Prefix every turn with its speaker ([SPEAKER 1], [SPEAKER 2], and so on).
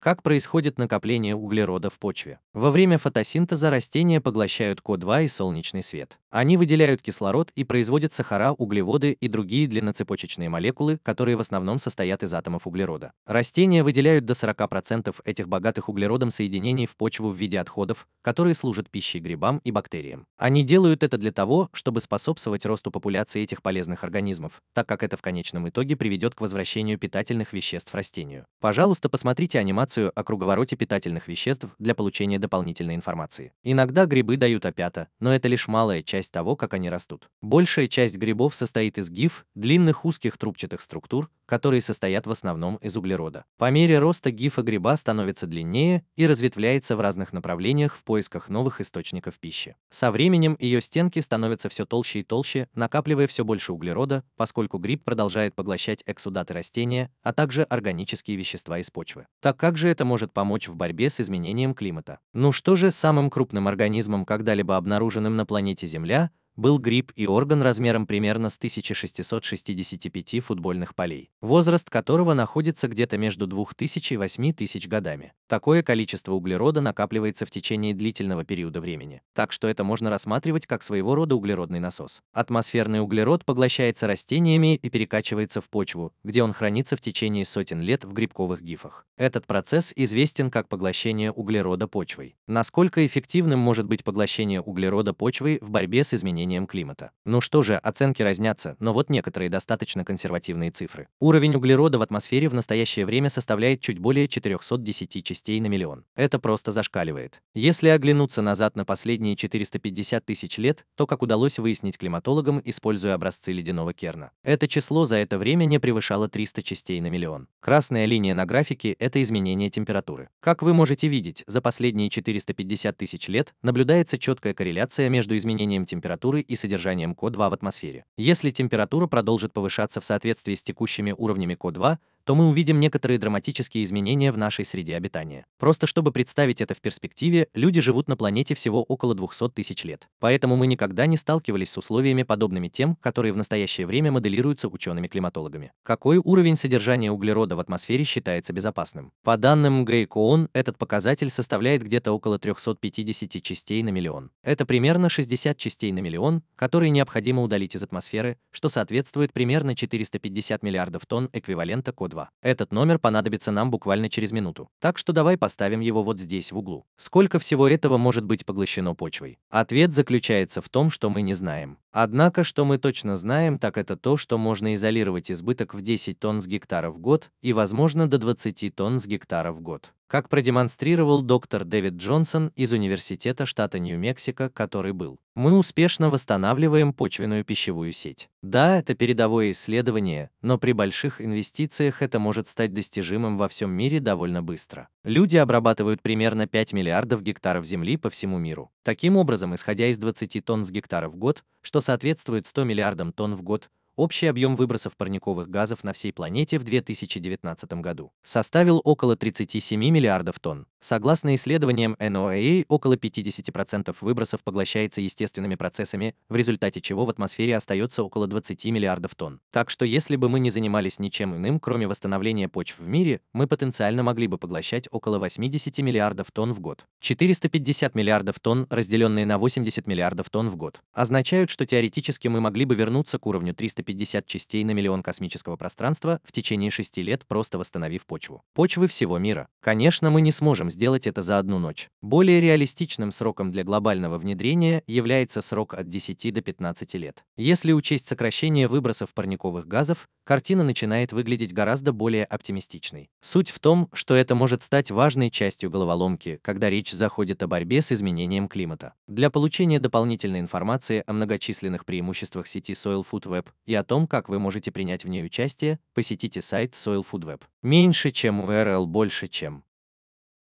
[SPEAKER 1] Как происходит накопление углерода в почве? Во время фотосинтеза растения поглощают ко2 и солнечный свет. Они выделяют кислород и производят сахара, углеводы и другие длинноцепочечные молекулы, которые в основном состоят из атомов углерода. Растения выделяют до 40% этих богатых углеродом соединений в почву в виде отходов, которые служат пищей грибам и бактериям. Они делают это для того, чтобы способствовать росту популяции этих полезных организмов, так как это в конечном итоге приведет к возвращению питательных веществ растению. Пожалуйста, посмотрите анимацию информацию о круговороте питательных веществ для получения дополнительной информации. Иногда грибы дают опята, но это лишь малая часть того, как они растут. Большая часть грибов состоит из гиф, длинных узких трубчатых структур, которые состоят в основном из углерода. По мере роста гифа гриба становится длиннее и разветвляется в разных направлениях в поисках новых источников пищи. Со временем ее стенки становятся все толще и толще, накапливая все больше углерода, поскольку гриб продолжает поглощать эксудаты растения, а также органические вещества из почвы. Так как также это может помочь в борьбе с изменением климата. Ну что же, самым крупным организмом, когда-либо обнаруженным на планете Земля, был гриб и орган размером примерно с 1665 футбольных полей, возраст которого находится где-то между 2000 и 8000 годами. Такое количество углерода накапливается в течение длительного периода времени, так что это можно рассматривать как своего рода углеродный насос. Атмосферный углерод поглощается растениями и перекачивается в почву, где он хранится в течение сотен лет в грибковых гифах. Этот процесс известен как поглощение углерода почвой. Насколько эффективным может быть поглощение углерода почвой в борьбе с изменением изменением климата. Ну что же, оценки разнятся, но вот некоторые достаточно консервативные цифры. Уровень углерода в атмосфере в настоящее время составляет чуть более 410 частей на миллион. Это просто зашкаливает. Если оглянуться назад на последние 450 тысяч лет, то, как удалось выяснить климатологам, используя образцы ледяного керна, это число за это время не превышало 300 частей на миллион. Красная линия на графике – это изменение температуры. Как вы можете видеть, за последние 450 тысяч лет наблюдается четкая корреляция между изменением температуры температурой и содержанием co 2 в атмосфере. Если температура продолжит повышаться в соответствии с текущими уровнями co 2 то мы увидим некоторые драматические изменения в нашей среде обитания. Просто чтобы представить это в перспективе, люди живут на планете всего около 200 тысяч лет. Поэтому мы никогда не сталкивались с условиями, подобными тем, которые в настоящее время моделируются учеными-климатологами. Какой уровень содержания углерода в атмосфере считается безопасным? По данным ГЭКООН, этот показатель составляет где-то около 350 частей на миллион. Это примерно 60 частей на миллион, которые необходимо удалить из атмосферы, что соответствует примерно 450 миллиардов тонн эквивалента ко 2 2. Этот номер понадобится нам буквально через минуту, так что давай поставим его вот здесь в углу. Сколько всего этого может быть поглощено почвой? Ответ заключается в том, что мы не знаем. Однако, что мы точно знаем, так это то, что можно изолировать избыток в 10 тонн с гектара в год и, возможно, до 20 тонн с гектара в год. Как продемонстрировал доктор Дэвид Джонсон из Университета штата Нью-Мексико, который был. Мы успешно восстанавливаем почвенную пищевую сеть. Да, это передовое исследование, но при больших инвестициях это может стать достижимым во всем мире довольно быстро. Люди обрабатывают примерно 5 миллиардов гектаров земли по всему миру. Таким образом, исходя из 20 тонн с гектара в год, что соответствует 100 миллиардам тонн в год, общий объем выбросов парниковых газов на всей планете в 2019 году составил около 37 миллиардов тонн. Согласно исследованиям NOAA, а около 50% выбросов поглощается естественными процессами, в результате чего в атмосфере остается около 20 миллиардов тонн. Так что если бы мы не занимались ничем иным, кроме восстановления почв в мире, мы потенциально могли бы поглощать около 80 миллиардов тонн в год. 450 миллиардов тонн, разделенные на 80 миллиардов тонн в год, означают, что теоретически мы могли бы вернуться к уровню 350 частей на миллион космического пространства в течение 6 лет, просто восстановив почву. Почвы всего мира. Конечно, мы не сможем сделать это за одну ночь. Более реалистичным сроком для глобального внедрения является срок от 10 до 15 лет. Если учесть сокращение выбросов парниковых газов, картина начинает выглядеть гораздо более оптимистичной. Суть в том, что это может стать важной частью головоломки, когда речь заходит о борьбе с изменением климата. Для получения дополнительной информации о многочисленных преимуществах сети Soil Food Web и о том, как вы можете принять в ней участие, посетите сайт Soil Food Web. Меньше чем URL, больше чем.